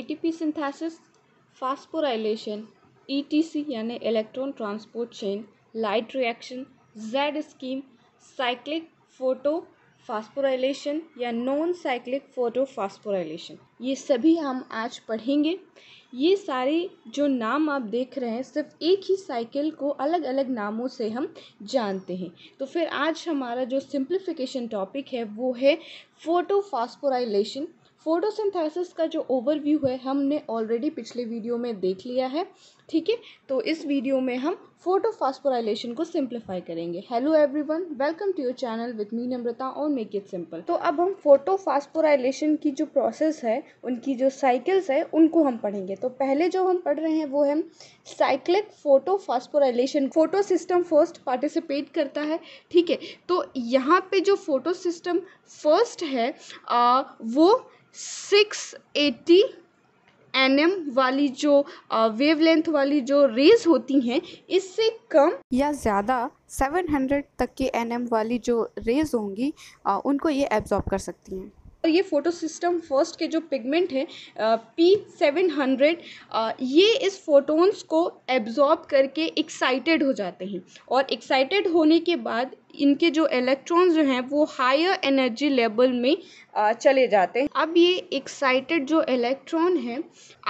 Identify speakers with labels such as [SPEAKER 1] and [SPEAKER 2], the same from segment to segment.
[SPEAKER 1] ATP synthesis phosphorylation ETC यानी electron transport chain light reaction Z scheme cyclic photo phosphorylation या non cyclic photo phosphorylation ये सभी हम आज पढ़ेंगे ये सारे जो नाम आप देख रहे हैं सिर्फ एक ही साइकिल को अलग अलग नामों से हम जानते हैं तो फिर आज हमारा जो सिंप्लीफिकेशन टॉपिक है वो है फोटो फास्फोराइलेशन फोटोसिंथेसिस का जो ओवरव्यू है हमने ऑलरेडी पिछले वीडियो में देख लिया है ठीक है तो इस वीडियो में हम फोटो फास्फोराइलेशन को सिंप्लीफाई करेंगे hello everyone welcome to your channel with me Namrata और मेक इट सिंपल तो अब हम फोटो फास्फोराइलेशन की जो प्रोसेस है उनकी जो साइकिल्स है उनको हम पढ़ेंगे तो पहले जो हम पढ़ रहे हैं वो है cyclic photo phosphorylation photo system first participate करता है ठीक है तो यहाँ पर जो फोटो सिस्टम फर्स्ट है आ, वो सिक्स एटी एन एम वाली जो वेवलेंथ वाली जो रेज होती हैं इससे कम या ज़्यादा 700 तक के एन एम वाली जो रेज होंगी उनको ये एब्जॉर्ब कर सकती हैं और तो ये फोटो सिस्टम फर्स्ट के जो पिगमेंट है पी सेवन हंड्रेड ये इस फोटोन्स को एब्जॉर्ब करके एक्साइटेड हो जाते हैं और एक्साइटेड होने के बाद इनके जो इलेक्ट्रॉन्स जो हैं वो हायर एनर्जी लेवल में आ, चले जाते हैं अब ये एक्साइटेड जो इलेक्ट्रॉन है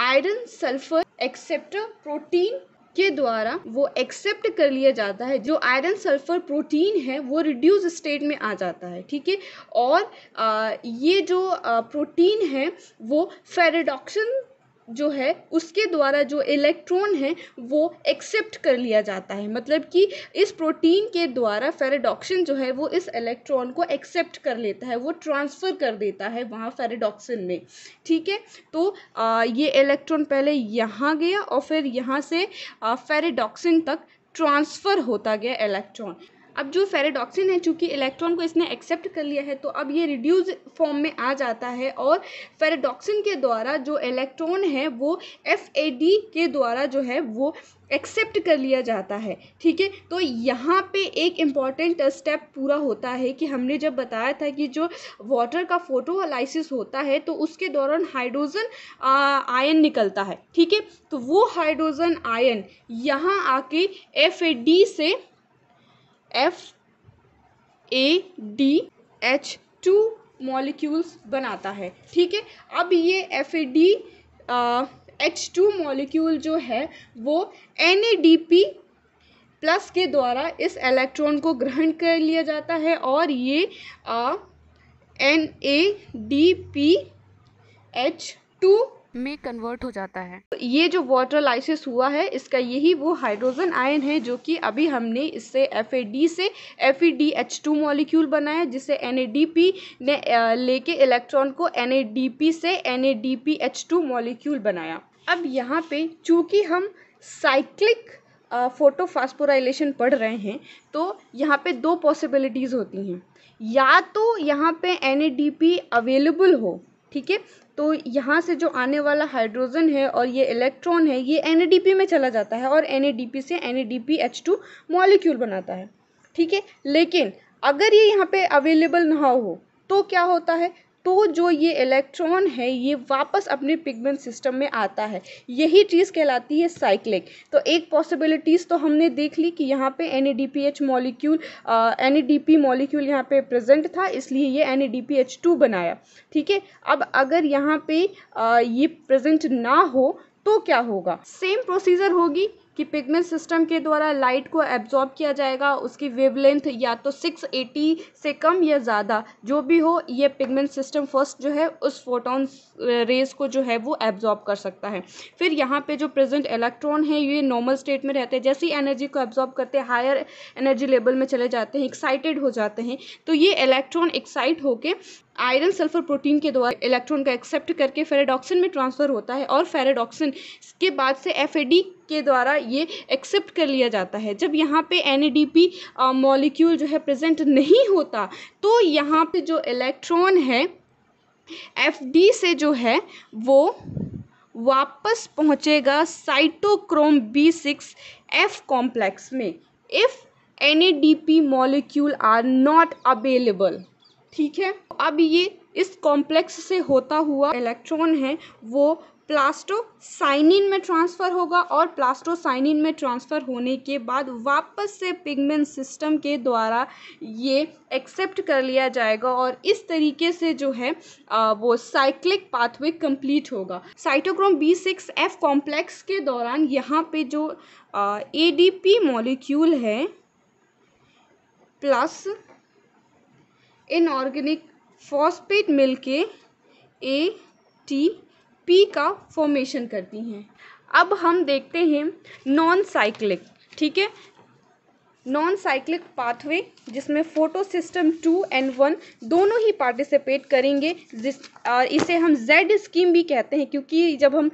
[SPEAKER 1] आयरन सल्फर एक्सेप्टर प्रोटीन के द्वारा वो एक्सेप्ट कर लिया जाता है जो आयरन सल्फर प्रोटीन है वो रिड्यूस स्टेट में आ जाता है ठीक है और आ, ये जो आ, प्रोटीन है वो फेरेडॉक्शन जो है उसके द्वारा जो इलेक्ट्रॉन है वो एक्सेप्ट कर लिया जाता है मतलब कि इस प्रोटीन के द्वारा फेरेडॉक्सिन जो है वो इस इलेक्ट्रॉन को एक्सेप्ट कर लेता है वो ट्रांसफ़र कर देता है वहाँ फेरेडॉक्सिन में ठीक है तो आ, ये इलेक्ट्रॉन पहले यहाँ गया और फिर यहाँ से फेरेडॉक्सिन तक ट्रांसफ़र होता गया इलेक्ट्रॉन अब जो फेरेडॉक्सिन है चूँकि इलेक्ट्रॉन को इसने एक्सेप्ट कर लिया है तो अब ये रिड्यूज फॉर्म में आ जाता है और फेरेडॉक्सिन के द्वारा जो इलेक्ट्रॉन है वो एफ के द्वारा जो है वो एक्सेप्ट कर लिया जाता है ठीक है तो यहाँ पे एक इम्पॉर्टेंट स्टेप पूरा होता है कि हमने जब बताया था कि जो वाटर का फोटोलाइसिस होता है तो उसके दौरान हाइड्रोजन आयन निकलता है ठीक है तो वो हाइड्रोजन आयन यहाँ आके एफ से F A D H two molecules बनाता है ठीक है अब ये F A D H two molecule जो है वो N A D P plus के द्वारा इस इलेक्ट्रॉन को ग्रहण कर लिया जाता है और ये N A D P H two में कन्वर्ट हो जाता है तो ये जो वाटर लाइसिस हुआ है इसका यही वो हाइड्रोजन आयन है जो कि अभी हमने इससे एफ से एफ मॉलिक्यूल e बनाया जिसे एन ने लेके इलेक्ट्रॉन को एन से एन मॉलिक्यूल बनाया अब यहाँ पे चूँकि हम साइक्लिक फोटो फास्पोराइलेशन पढ़ रहे हैं तो यहाँ पे दो पॉसिबिलिटीज़ होती हैं या तो यहाँ पे एन अवेलेबल हो ठीक है तो यहाँ से जो आने वाला हाइड्रोजन है और ये इलेक्ट्रॉन है ये एन में चला जाता है और एन से एन मॉलिक्यूल बनाता है ठीक है लेकिन अगर ये यहाँ पे अवेलेबल ना हो तो क्या होता है तो जो ये इलेक्ट्रॉन है ये वापस अपने पिगमेंट सिस्टम में आता है यही चीज़ कहलाती है साइक्लिक तो एक पॉसिबिलिटीज़ तो हमने देख ली कि यहाँ पे एन मॉलिक्यूल एन मॉलिक्यूल यहाँ पे प्रेजेंट था इसलिए ये एन बनाया ठीक है अब अगर यहाँ पे आ, ये प्रेजेंट ना हो तो क्या होगा सेम प्रोसीजर होगी कि पिगमेंट सिस्टम के द्वारा लाइट को एब्जॉर्ब किया जाएगा उसकी वेवलेंथ या तो 680 से कम या ज़्यादा जो भी हो ये पिगमेंट सिस्टम फर्स्ट जो है उस फोटोन रेज को जो है वो एब्जॉर्ब कर सकता है फिर यहाँ पे जो प्रेजेंट इलेक्ट्रॉन है ये नॉर्मल स्टेट में रहते हैं जैसे ही एनर्जी को एब्जॉर्ब करते हैं हायर एनर्जी लेवल में चले जाते हैं एक्साइटेड हो जाते हैं तो ये इलेक्ट्रॉन एक्साइट होकर आयरन सल्फर प्रोटीन के द्वारा इलेक्ट्रॉन का एक्सेप्ट करके फेरेडॉक्सिन में ट्रांसफ़र होता है और फेरेडॉक्सिन के बाद से एफ के द्वारा ये एक्सेप्ट कर लिया जाता है जब यहाँ पे एन मॉलिक्यूल जो है प्रेजेंट नहीं होता तो यहाँ पे जो इलेक्ट्रॉन है एफ से जो है वो वापस पहुँचेगा cytochrome B six F complex में if an molecule are not available ठीक है अब ये इस कॉम्प्लेक्स से होता हुआ इलेक्ट्रॉन है वो प्लास्टोसाइनिन में ट्रांसफ़र होगा और प्लास्टोसाइनिन में ट्रांसफ़र होने के बाद वापस से पिगमेंट सिस्टम के द्वारा ये एक्सेप्ट कर लिया जाएगा और इस तरीके से जो है आ, वो साइक्लिक पाथवे कंप्लीट होगा cytochrome B six F complex के दौरान यहाँ पे जो ए डी पी मॉलिक्यूल है प्लस इनऑर्गेनिक मिल मिलके ए टी पी का फॉर्मेशन करती हैं अब हम देखते हैं नॉन साइक्लिक ठीक है नॉन साइक्लिक पाथवे जिसमें photo system two and one दोनों ही पार्टिसिपेट करेंगे जिस आ, इसे हम जेड स्कीम भी कहते हैं क्योंकि जब हम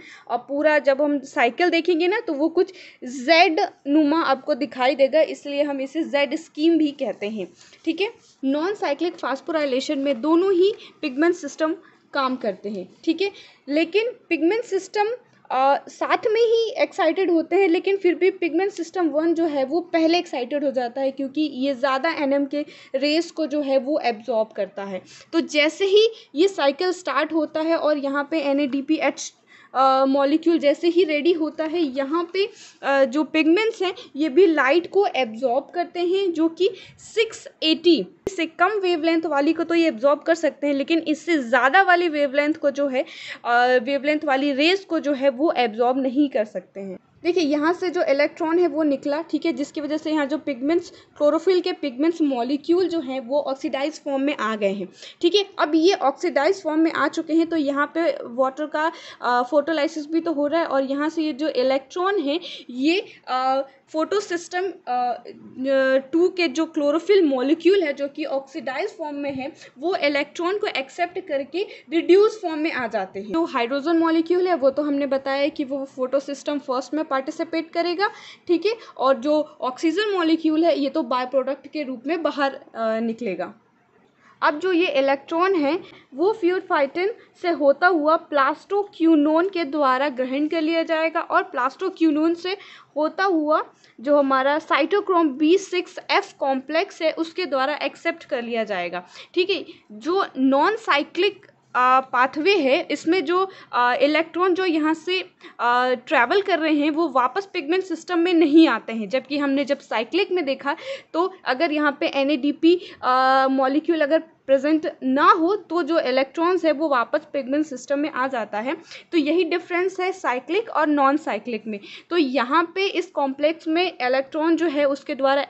[SPEAKER 1] पूरा जब हम साइकिल देखेंगे ना तो वो कुछ जेड नुमा आपको दिखाई देगा इसलिए हम इसे जेड स्कीम भी कहते हैं ठीक है नॉन साइक्लिक फास्पोराइलेशन में दोनों ही पिगमेंट सिस्टम काम करते हैं ठीक है लेकिन पिगमेंट सिस्टम आ, साथ में ही एक्साइटेड होते हैं लेकिन फिर भी पिगमेंट सिस्टम वन जो है वो पहले एक्साइटेड हो जाता है क्योंकि ये ज़्यादा एन के रेस को जो है वो एब्जॉर्ब करता है तो जैसे ही ये साइकिल स्टार्ट होता है और यहाँ पे N A D P H molecule जैसे ही रेडी होता है यहाँ पे जो पिगमेंट्स हैं ये भी लाइट को एब्जॉर्ब करते हैं जो कि 680 से कम वेवलेंथ वाली को तो ये एब्जॉर्ब कर सकते हैं लेकिन इससे ज़्यादा वाली वेवलेंथ को जो है वेवलेंथ वाली रेस को जो है वो एब्जॉर्ब नहीं कर सकते हैं देखिए यहाँ से जो इलेक्ट्रॉन है वो निकला ठीक है जिसकी वजह से यहाँ जो पिगमेंट्स क्लोरोफिल के पिगमेंट्स मॉलिक्यूल जो हैं वो ऑक्सीडाइज फॉर्म में आ गए हैं ठीक है अब ये ऑक्सीडाइज फॉर्म में आ चुके हैं तो यहाँ पे वाटर का फोटोलाइसिस भी तो हो रहा है और यहाँ से ये जो इलेक्ट्रॉन है ये आ, फोटो सिस्टम टू के जो क्लोरोफिल मॉलिक्यूल है जो कि ऑक्सीडाइज फॉर्म में है वो इलेक्ट्रॉन को एक्सेप्ट करके रिड्यूस फॉर्म में आ जाते हैं जो हाइड्रोजन मॉलिक्यूल है वो तो हमने बताया कि वो फोटो सिस्टम फर्स्ट में पार्टिसिपेट करेगा ठीक है और जो ऑक्सीजन मॉलिक्यूल है ये तो बाय प्रोडक्ट के रूप में बाहर निकलेगा अब जो ये इलेक्ट्रॉन है वो फ्यूरफाइटिन से होता हुआ प्लास्टोक्यूनोन के द्वारा ग्रहण कर लिया जाएगा और प्लास्टोक्यूनोन से होता हुआ जो हमारा cytochrome B six F complex है उसके द्वारा एक्सेप्ट कर लिया जाएगा ठीक है जो नॉन साइक्लिक पाथवे है इसमें जो इलेक्ट्रॉन जो यहाँ से ट्रैवल कर रहे हैं वो वापस पिगमेंट सिस्टम में नहीं आते हैं जबकि हमने जब साइक्लिक में देखा तो अगर यहाँ पे एन ए मॉलिक्यूल अगर प्रेजेंट ना हो तो जो इलेक्ट्रॉन्स है वो वापस पिगमेंट सिस्टम में आ जाता है तो यही डिफरेंस है साइक्लिक और नॉन साइक्लिक में तो यहाँ पे इस कॉम्प्लेक्स में इलेक्ट्रॉन जो है उसके द्वारा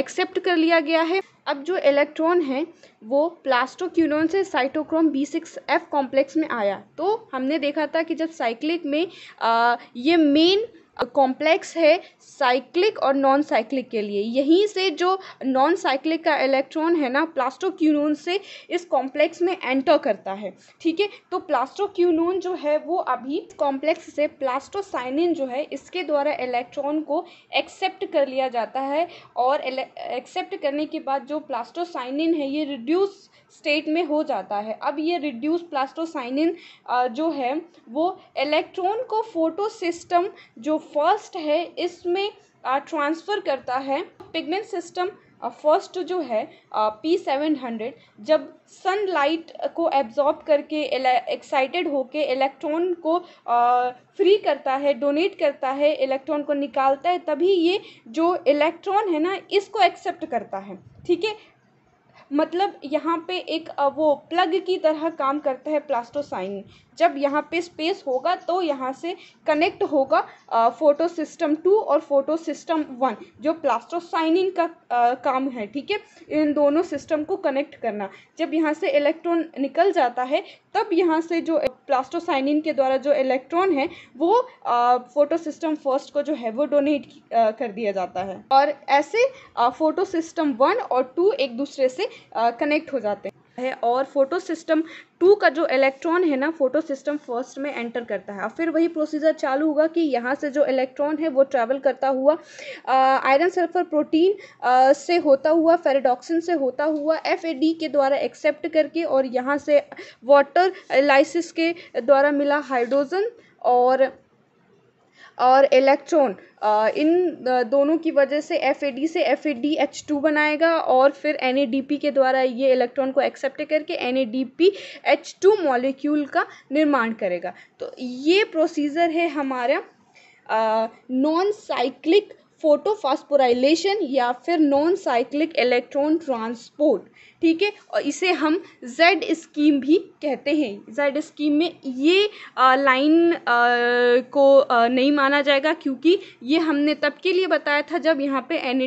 [SPEAKER 1] एक्सेप्ट कर लिया गया है अब जो इलेक्ट्रॉन है वो प्लास्टोक्यूलोन से cytochrome B six F complex में आया तो हमने देखा था कि जब साइक्लिक में आ, ये मेन कॉम्प्लेक्स है साइक्लिक और नॉन साइक्लिक के लिए यहीं से जो नॉन साइक्लिक का इलेक्ट्रॉन है ना प्लास्टोक्यूनोन से इस कॉम्प्लेक्स में एंटर करता है ठीक है तो प्लास्टोक्यूनोन जो है वो अभी कॉम्प्लेक्स से प्लास्टोसाइनिन जो है इसके द्वारा इलेक्ट्रॉन को एक्सेप्ट कर लिया जाता है और एक्सेप्ट करने के बाद जो प्लास्टोसाइनिन है ये रिड्यूस स्टेट में हो जाता है अब ये रिड्यूस प्लास्टोसाइनिन जो है वो इलेक्ट्रॉन को फोटो सिस्टम जो फर्स्ट है इसमें ट्रांसफ़र करता है पिगमेंट सिस्टम फर्स्ट जो है पी सेवन हंड्रेड जब सनलाइट को एब्जॉर्ब करके एक्साइटेड होके इलेक्ट्रॉन को फ्री करता है डोनेट करता है इलेक्ट्रॉन को निकालता है तभी ये जो इलेक्ट्रॉन है ना इसको एक्सेप्ट करता है ठीक है मतलब यहाँ पे एक वो प्लग की तरह काम करता है प्लास्टोसाइन जब यहाँ पे स्पेस होगा तो यहाँ से कनेक्ट होगा फोटो सिस्टम टू और फोटो सिस्टम वन जो प्लास्टोसाइनिन का आ, काम है ठीक है इन दोनों सिस्टम को कनेक्ट करना जब यहाँ से इलेक्ट्रॉन निकल जाता है तब यहाँ से जो प्लास्टोसाइनिन के द्वारा जो इलेक्ट्रॉन है वो फोटो सिस्टम फर्स्ट को जो है वो डोनेट कर दिया जाता है और ऐसे फोटो सिस्टम वन और टू एक दूसरे से कनेक्ट हो जाते हैं है और फोटो सिस्टम टू का जो इलेक्ट्रॉन है ना फोटो सिस्टम फर्स्ट में एंटर करता है और फिर वही प्रोसीजर चालू होगा कि यहाँ से जो इलेक्ट्रॉन है वो ट्रैवल करता हुआ आयरन सल्फर प्रोटीन आ, से होता हुआ फेरेडॉक्सिन से होता हुआ एफ के द्वारा एक्सेप्ट करके और यहाँ से वाटर लाइसिस के द्वारा मिला हाइड्रोजन और और इलेक्ट्रॉन uh, इन uh, दोनों की वजह से एफ से एफ बनाएगा और फिर एन के द्वारा ये इलेक्ट्रॉन को एक्सेप्ट करके एन मॉलिक्यूल का निर्माण करेगा तो ये प्रोसीजर है हमारा नॉन uh, साइक्लिक फोटोफास्पोराइलेशन या फिर नॉन साइक्लिक इलेक्ट्रॉन ट्रांसपोर्ट ठीक है और इसे हम जेड स्कीम भी कहते हैं जेड स्कीम में ये लाइन को आ, नहीं माना जाएगा क्योंकि ये हमने तब के लिए बताया था जब यहाँ पे एन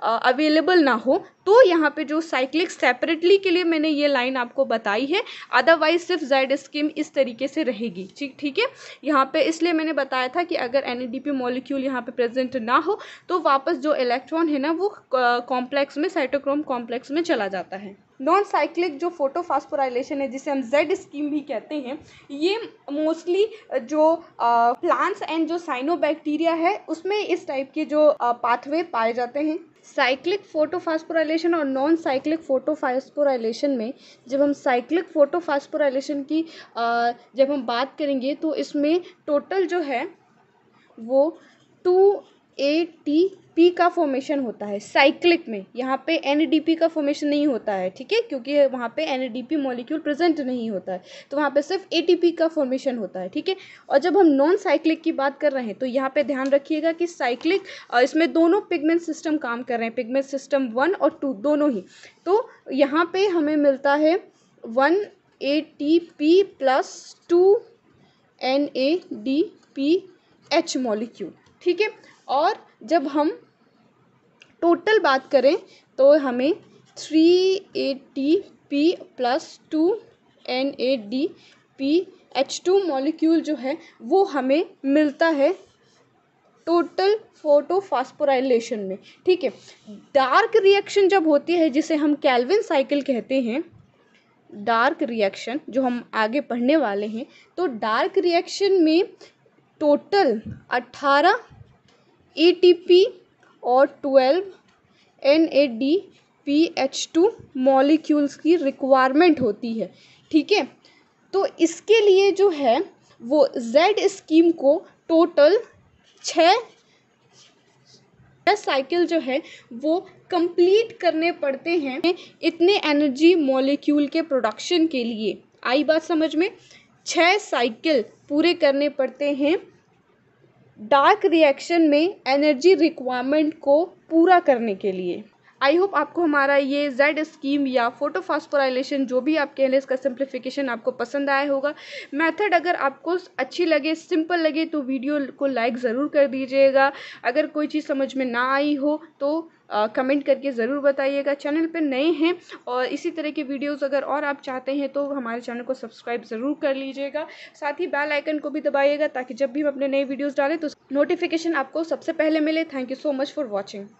[SPEAKER 1] अवेलेबल ना हो तो यहाँ पे जो साइक्लिक सेपरेटली के लिए मैंने ये लाइन आपको बताई है अदरवाइज सिर्फ जेड स्कीम इस तरीके से रहेगी ठीक ठीक है यहाँ पे इसलिए मैंने बताया था कि अगर एन मॉलिक्यूल यहाँ पर प्रेजेंट ना हो तो वापस जो इलेक्ट्रॉन है ना वो कॉम्प्लेक्स में साइटोक्रोम कॉम्प्लेक्स में चला जाता है नॉन साइक्लिक जो फोटोफास्फोराइलेशन है जिसे हम जेड स्कीम भी कहते हैं ये मोस्टली जो प्लांट्स एंड जो साइनोबैक्टीरिया है उसमें इस टाइप के जो पाथवे पाए जाते हैं साइक्लिक फोटोफास्पोराइलेशन और नॉन साइक्लिक फोटोफास्पोराइलेशन में जब हम साइक्लिक फोटोफास्पोराइलेशन की जब हम बात करेंगे तो इसमें टोटल जो है वो टू ए टी पी का फॉर्मेशन होता है साइक्लिक में यहाँ पे एन डी पी का फॉर्मेशन नहीं होता है ठीक है क्योंकि वहाँ पे N D P molecule present नहीं होता है तो वहाँ पे सिर्फ ए टी पी का फॉर्मेशन होता है ठीक है और जब हम नॉन साइक्लिक की बात कर रहे हैं तो यहाँ पे ध्यान रखिएगा कि साइक्लिक इसमें दोनों पिगमेंट सिस्टम काम कर रहे हैं पिगमेंट सिस्टम वन और टू दोनों ही तो यहाँ पर हमें मिलता है one A T P plus two N A D P H molecule ठीक है और जब हम टोटल बात करें तो हमें three A T P plus two N A D P H two molecule जो है वो हमें मिलता है टोटल फोटोफास्पोराइलेशन में ठीक है डार्क रिएक्शन जब होती है जिसे हम कैलविन साइकिल कहते हैं डार्क रिएक्शन जो हम आगे पढ़ने वाले हैं तो डार्क रिएक्शन में टोटल अट्ठारह ए टी पी और twelve N A D P H two molecules की रिक्वायरमेंट होती है ठीक है तो इसके लिए जो है वो जेड स्कीम को टोटल छः साइकिल जो है वो कंप्लीट करने पड़ते हैं इतने एनर्जी मॉलिक्यूल के प्रोडक्शन के लिए आई बात समझ में छः साइकिल पूरे करने पड़ते हैं डार्क रिएक्शन में एनर्जी रिक्वायरमेंट को पूरा करने के लिए आई होप आपको हमारा ये जेड स्कीम या फोटो जो भी आप कह लें इसका सिंप्लीफिकेशन आपको पसंद आया होगा मेथड अगर आपको अच्छी लगे सिंपल लगे तो वीडियो को लाइक ज़रूर कर दीजिएगा अगर कोई चीज़ समझ में ना आई हो तो कमेंट करके ज़रूर बताइएगा चैनल पर नए हैं और इसी तरह के वीडियोस अगर और आप चाहते हैं तो हमारे चैनल को सब्सक्राइब ज़रूर कर लीजिएगा साथ ही बेल आइकन को भी दबाइएगा ताकि जब भी हम अपने नए वीडियोज़ डालें तो नोटिफिकेशन आपको सबसे पहले मिले thank you so much for watching